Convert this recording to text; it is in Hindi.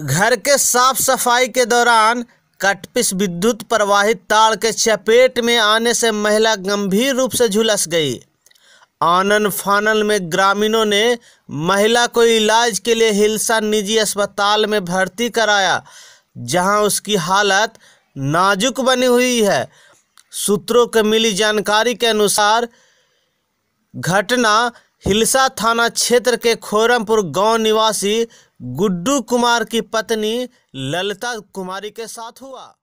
घर के साफ सफाई के दौरान कटपिस विद्युत प्रवाहित तार के चपेट में आने से महिला गंभीर रूप से झुलस गई आनन फानन में ग्रामीणों ने महिला को इलाज के लिए हिलसा निजी अस्पताल में भर्ती कराया जहां उसकी हालत नाजुक बनी हुई है सूत्रों को मिली जानकारी के अनुसार घटना हिलसा थाना क्षेत्र के खोरमपुर गांव निवासी गुड्डू कुमार की पत्नी ललिता कुमारी के साथ हुआ